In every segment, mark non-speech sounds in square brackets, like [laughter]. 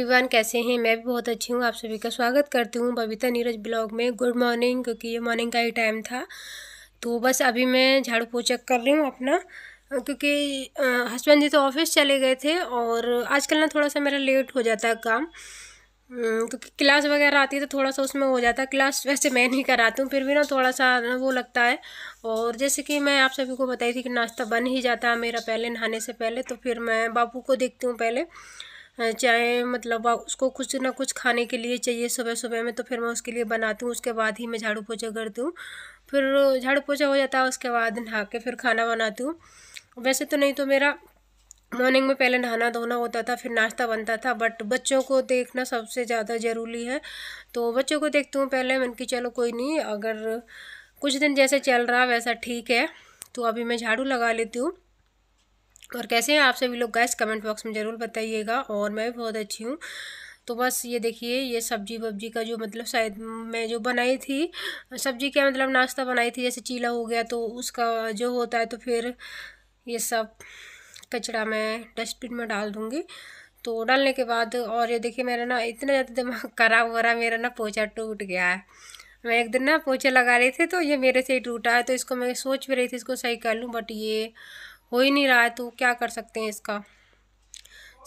everyone कैसे हैं मैं भी बहुत अच्छी हूँ आप सभी का स्वागत करती हूँ बबीता नीरज ब्लॉग में गुड मॉर्निंग क्योंकि ये मॉर्निंग का ही टाइम था तो बस अभी मैं झाड़ू पोछा कर रही हूँ अपना क्योंकि हस्बैंड जी तो ऑफिस चले गए थे और आजकल ना थोड़ा सा मेरा लेट हो जाता है काम हम्म, क्योंकि क्लास वगैरह आती है तो थोड़ा सा उसमें हो जाता है क्लास वैसे मैं नहीं कराती हूँ फिर भी ना थोड़ा सा वो लगता है और जैसे कि मैं आप सभी को बताई थी कि नाश्ता बन ही जाता है मेरा पहले नहाने से पहले तो फिर मैं बापू को देखती हूँ पहले चाहे मतलब उसको कुछ ना कुछ खाने के लिए चाहिए सुबह सुबह में तो फिर मैं उसके लिए बनाती हूँ उसके बाद ही मैं झाड़ू पोछा करती हूँ फिर झाड़ू पोछा हो जाता है उसके बाद नहा के फिर खाना बनाती हूँ वैसे तो नहीं तो मेरा मॉर्निंग में पहले नहाना धोना होता था फिर नाश्ता बनता था बट बच्चों को देखना सबसे ज़्यादा ज़रूरी है तो बच्चों को देखती हूँ पहले मन कि चलो कोई नहीं अगर कुछ दिन जैसे चल रहा वैसा ठीक है तो अभी मैं झाड़ू लगा लेती हूँ और कैसे हैं आप सभी लोग गैस कमेंट बॉक्स में ज़रूर बताइएगा और मैं भी बहुत अच्छी हूँ तो बस ये देखिए ये सब्जी वब्जी का जो मतलब शायद मैं जो बनाई थी सब्जी क्या मतलब नाश्ता बनाई थी जैसे चीला हो गया तो उसका जो होता है तो फिर ये सब कचरा मैं डस्टबिन में डाल दूँगी तो डालने के बाद और ये देखिए मेरा ना इतना ज़्यादा दिमाग [laughs] खराब हो रहा मेरा ना पोछा टूट गया है मैं एक दिन ना पोछे लगा रही थी तो ये मेरे से ही टूटा है तो इसको मैं सोच भी रही थी इसको सही कर लूँ बट ये हो ही नहीं रहा है तो क्या कर सकते हैं इसका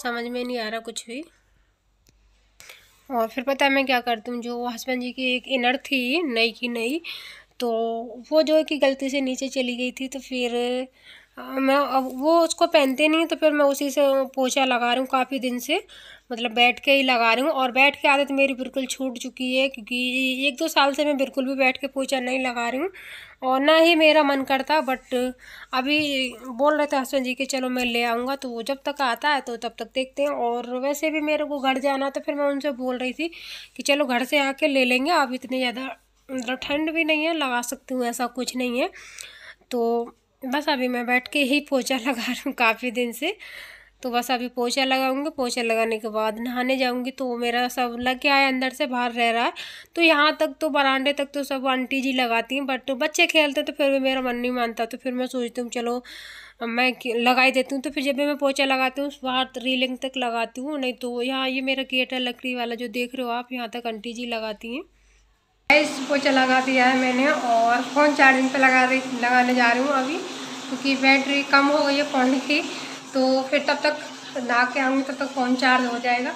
समझ में नहीं आ रहा कुछ भी और फिर पता है मैं क्या करती हूँ जो हस्बैंड जी की एक इनर थी नई की नई तो वो जो है कि गलती से नीचे चली गई थी तो फिर हाँ, मैं अब वो उसको पहनते नहीं तो फिर मैं उसी से पोछा लगा रही हूँ काफ़ी दिन से मतलब बैठ के ही लगा रही हूँ और बैठ के आदत मेरी बिल्कुल छूट चुकी है क्योंकि एक दो साल से मैं बिल्कुल भी बैठ के पोछा नहीं लगा रही हूँ और ना ही मेरा मन करता बट अभी बोल रहे थे हसबैंड जी कि चलो मैं ले आऊँगा तो वो जब तक आता है तो तब तक देखते हैं और वैसे भी मेरे को घर जाना तो फिर मैं उनसे बोल रही थी कि चलो घर से आके ले लेंगे आप इतनी ज़्यादा मतलब ठंड भी नहीं है लगा सकती हूँ ऐसा कुछ नहीं है तो बस अभी मैं बैठ के ही पोछा लगा रही हूँ काफ़ी दिन से तो बस अभी पोछा लगाऊंगी पोछा लगाने के बाद नहाने जाऊंगी तो मेरा सब लग गया है अंदर से बाहर रह रहा है तो यहाँ तक तो बरांडे तक तो सब आंटी जी लगाती हैं बट तो बच्चे खेलते तो फिर भी मेरा मन नहीं मानता तो फिर मैं सोचती हूँ चलो मैं लगाई देती हूँ तो फिर जब भी मैं पोछा लगाती हूँ बाहर रीलिंग तो तक लगाती हूँ नहीं तो यहाँ ये मेरा गेट है लकड़ी वाला जो देख रहे हो आप यहाँ तक आंटी जी लगाती हैं गैस पोचा चला दिया है मैंने और फ़ोन चार्जिंग पे लगा रही लगाने जा रही हूँ अभी क्योंकि बैटरी कम हो गई है फ़ोन की तो फिर तब तक नहा के आऊँगी तब तक फ़ोन चार्ज हो जाएगा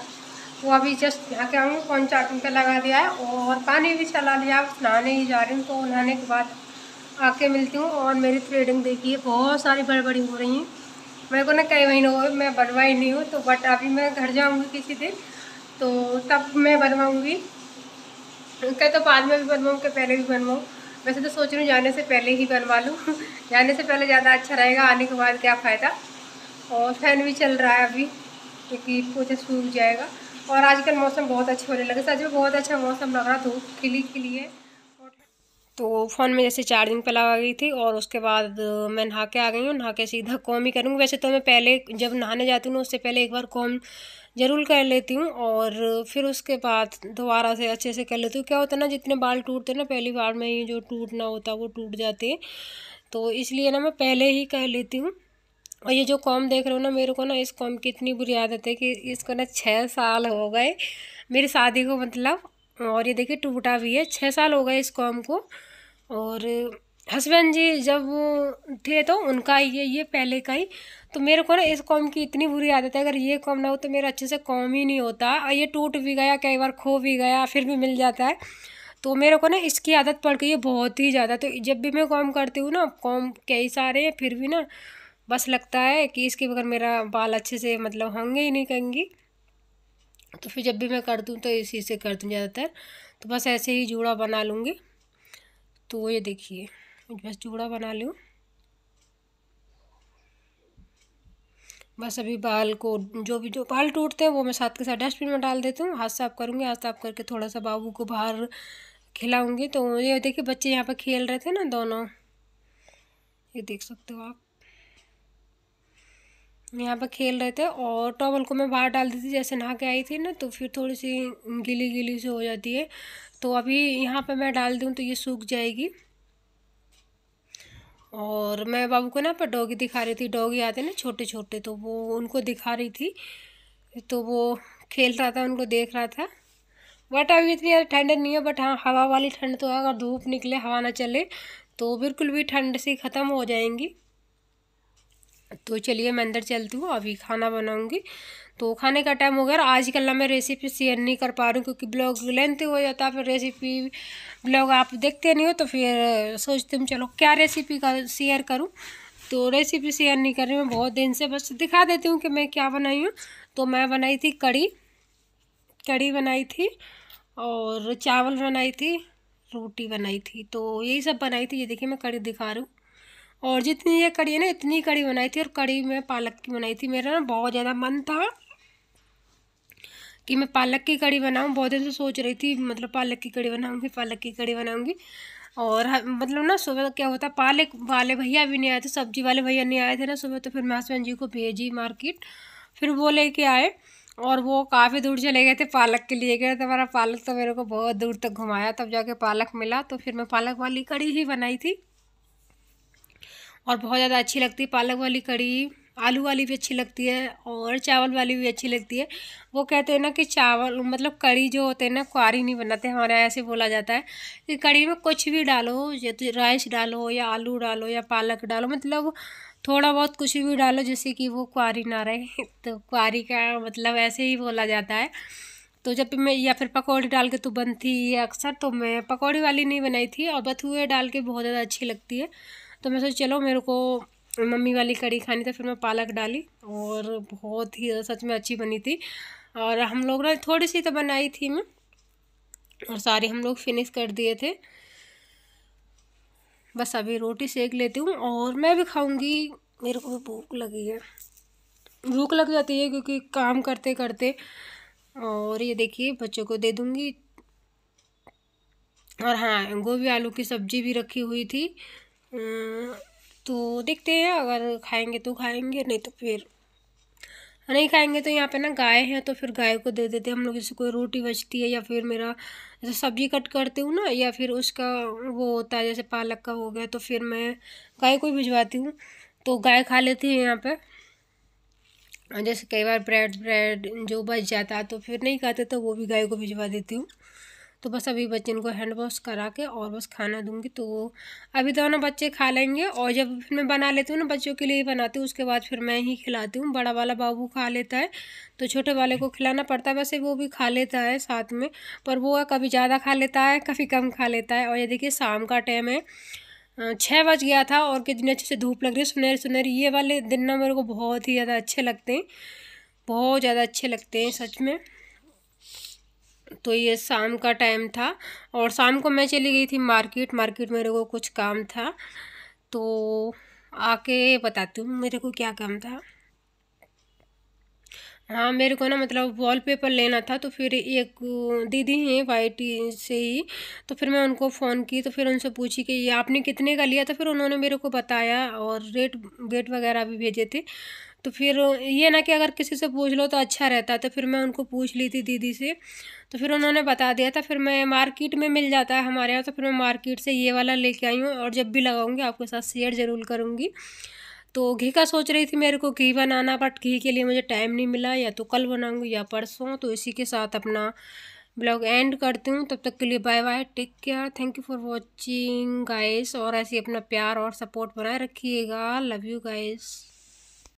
वो अभी जस्ट नहा के आऊँगी फ़ोन चार्जिंग पे लगा दिया है और पानी भी चला लिया नहाने ही जा रही हूँ तो नहाने के बाद आके मिलती हूँ और मेरी थ्रेडिंग देखिए बहुत सारी बड़बड़ी हो रही हैं मेरे को ना कई महीने हो गए मैं बनवाई नहीं हूँ तो बट अभी मैं घर जाऊँगी किसी दिन तो तब मैं बनवाऊँगी उनका तो बाद में भी बनवाऊँ के पहले भी बनवाऊँ वैसे तो सोच रही हूँ जाने से पहले ही बनवा लूँ [laughs] जाने से पहले ज़्यादा अच्छा रहेगा आने के बाद क्या फ़ायदा और फैन भी चल रहा है अभी क्योंकि पोछे सूख जाएगा और आजकल मौसम बहुत अच्छा होने लगे सच में बहुत अच्छा मौसम लग रहा धूप खिली खिली है तो फ़ोन में जैसे चार्जिंग पे लगा गई थी और उसके बाद मैं नहा के आ गई हूँ नहा के सीधा कॉम ही करूँगी वैसे तो मैं पहले जब नहाने जाती हूँ उससे पहले एक बार कॉम ज़रूर कर लेती हूँ और फिर उसके बाद दोबारा से अच्छे से कर लेती हूँ क्या होता है ना जितने बाल टूटते हैं ना पहली बार में ही जो टूटना होता है वो टूट जाते हैं तो इसलिए ना मैं पहले ही कर लेती हूँ और ये जो कॉम देख रहे हो ना मेरे को ना इस कॉम की इतनी बुरी आदत है कि इसको ना छः साल हो गए मेरी शादी को मतलब और ये देखिए टूटा भी है छः साल हो गए इस कॉम को और हस्बैंड जी जब थे तो उनका ही ये ये पहले का ही तो मेरे को ना इस कॉम की इतनी बुरी आदत है अगर ये कॉम ना हो तो मेरा अच्छे से कॉम ही नहीं होता और ये टूट भी गया कई बार खो भी गया फिर भी मिल जाता है तो मेरे को ना इसकी आदत पड़ गई है बहुत ही ज़्यादा तो जब भी मैं कॉम करती हूँ ना कॉम कई सारे हैं फिर भी ना बस लगता है कि इसके बगैर मेरा बाल अच्छे से मतलब होंगे ही नहीं कहेंगी तो फिर जब भी मैं कर दूँ तो इसी से कर दूँ ज़्यादातर तो बस ऐसे ही जूड़ा बना लूँगी तो ये देखिए बस जूड़ा बना लूँ बस अभी बाल को जो भी जो बाल टूटते हैं वो मैं साथ के साथ डस्टबिन में डाल देती हूँ हाथ साफ करूँगी हाथ साफ करके थोड़ा सा बाबू को बाहर खिलाऊँगी तो ये देखिए बच्चे यहाँ पर खेल रहे थे ना दोनों ये देख सकते हो आप यहाँ पर खेल रहे थे और टॉवल को मैं बाहर डाल देती जैसे नहा के आई थी ना तो फिर थोड़ी सी गिली गिली सी हो जाती है तो अभी यहाँ पर मैं डाल दूँ तो ये सूख जाएगी और मैं बाबू को ना पर डॉगी दिखा रही थी डॉगी आते ना छोटे छोटे तो वो उनको दिखा रही थी तो वो खेल रहा था उनको देख रहा था बट अभी इतनी ज़्यादा ठंड नहीं है बट हाँ हवा वाली ठंड तो है अगर धूप निकले हवा ना चले तो बिल्कुल भी ठंड से ख़त्म हो जाएंगी तो चलिए मैं अंदर चलती हूँ अभी खाना बनाऊँगी तो खाने का टाइम हो गया आज कल मैं रेसिपी शेयर नहीं कर पा रही हूँ क्योंकि ब्लॉग लेंथ हो जाता है फिर रेसिपी ब्लॉग आप देखते नहीं हो तो फिर सोचते हूँ चलो क्या रेसिपी का शेयर करूँ तो रेसिपी शेयर नहीं कर रही मैं बहुत दिन से बस दिखा देती हूँ कि मैं क्या बनाई हूँ तो मैं बनाई थी कड़ी कड़ी बनाई थी और चावल बनाई थी रोटी बनाई थी तो यही सब बनाई थी ये देखिए मैं कड़ी दिखा रही हूँ और जितनी ये कड़ी है ना इतनी कड़ी बनाई थी और कड़ी मैं पालक की बनाई थी मेरा ना बहुत ज़्यादा मन था कि मैं पालक की कड़ी बनाऊँ बहुत दिन से सोच रही थी मतलब पालक की कड़ी बनाऊँगी पालक की कड़ी बनाऊँगी और मतलब ना सुबह क्या होता पालक वाले भैया भी नहीं आए थे सब्जी वाले भैया नहीं आए थे ना सुबह तो फिर मैं हस्बैंड जी को भेजी मार्केट फिर वो लेके आए और वो काफ़ी दूर चले गए थे पालक के लिए गए तो हमारा पालक तो मेरे को बहुत दूर तक घुमाया तब जाके पालक मिला तो फिर मैं पालक वाली कड़ी ही बनाई थी और बहुत ज़्यादा अच्छी लगती है पालक वाली कड़ी आलू वाली भी अच्छी लगती है और चावल वाली भी अच्छी लगती है वो कहते हैं ना कि चावल मतलब कड़ी जो होते हैं ना कुआरी नहीं बनाते हमारे यहाँ ऐसे बोला जाता है कि कड़ी में कुछ भी डालो या तो राइस डालो या आलू डालो या पालक डालो मतलब थोड़ा बहुत कुछ भी डालो जैसे कि वो कुआरी ना रहे [laughs] तो कुआरी का मतलब ऐसे ही बोला जाता है तो जब मैं या फिर पकौड़ी डाल के तो बनती है अक्सर तो मैं पकौड़ी वाली नहीं बनाई थी और बथुए डाल के बहुत ज़्यादा अच्छी लगती है तो मैं सोची चलो मेरे को मम्मी वाली कड़ी खानी था फिर मैं पालक डाली और बहुत ही सच में अच्छी बनी थी और हम लोग ना थोड़ी सी तो बनाई थी मैं और सारे हम लोग फिनिश कर दिए थे बस अभी रोटी सेक लेती हूँ और मैं भी खाऊँगी मेरे को भी भूख लगी है भूख लग जाती है क्योंकि काम करते करते और ये देखिए बच्चों को दे दूँगी और हाँ गोभी आलू की सब्ज़ी भी रखी हुई थी हम्म, तो देखते हैं अगर खाएंगे तो खाएंगे नहीं तो फिर नहीं खाएंगे तो यहाँ पे ना गाय है तो फिर गाय को दे देते हम लोग जैसे कोई रोटी बचती है या फिर मेरा जैसे सब्जी कट करती हूँ ना या फिर उसका वो होता है जैसे पालक का हो गया तो फिर मैं गाय को ही भिजवाती हूँ तो गाय खा लेती है यहाँ पर जैसे कई बार ब्रेड ब्रेड जो बच जाता है तो फिर नहीं खाते तो वो भी गाय को भिजवा देती हूँ तो बस अभी बच्चे इनको हैंड वॉश करा के और बस खाना दूंगी तो अभी दोनों तो ना बच्चे खा लेंगे और जब फिर मैं बना लेती हूँ ना बच्चों के लिए ही बनाती हूँ उसके बाद फिर मैं ही खिलाती हूँ बड़ा वाला बाबू खा लेता है तो छोटे वाले को खिलाना पड़ता है वैसे वो भी खा लेता है साथ में पर वो कभी ज़्यादा खा लेता है कभी कम खा लेता है और ये देखिए शाम का टाइम है छः बज गया था और कितनी अच्छे से धूप लग रही है सुनहरी सुनहरी ये वाले दिन ना मेरे को बहुत ही ज़्यादा अच्छे लगते हैं बहुत ज़्यादा अच्छे लगते हैं सच में तो ये शाम का टाइम था और शाम को मैं चली गई थी मार्केट मार्केट मेरे को कुछ काम था तो आके बताती हूँ मेरे को क्या काम था हाँ मेरे को ना मतलब वॉलपेपर लेना था तो फिर एक दीदी हैं वाइट से ही तो फिर मैं उनको फ़ोन की तो फिर उनसे पूछी कि ये आपने कितने का लिया था फिर उन्होंने मेरे को बताया और रेट वेट वगैरह भी भेजे थे तो फिर ये ना कि अगर किसी से पूछ लो तो अच्छा रहता तो फिर मैं उनको पूछ ली थी दीदी से तो फिर उन्होंने बता दिया था फिर मैं मार्केट में मिल जाता है हमारे यहाँ तो फिर मैं मार्केट से ये वाला लेके आई हूँ और जब भी लगाऊँगी आपके साथ शेयर ज़रूर करूँगी तो घी का सोच रही थी मेरे को घी बनाना बट घी के लिए मुझे टाइम नहीं मिला या तो कल बनाऊंगी या परसों तो इसी के साथ अपना ब्लॉग एंड करती हूँ तब तक के लिए bye bye take care thank you for watching guys और ऐसे अपना प्यार और सपोर्ट बनाए रखिएगा लव यू गाइस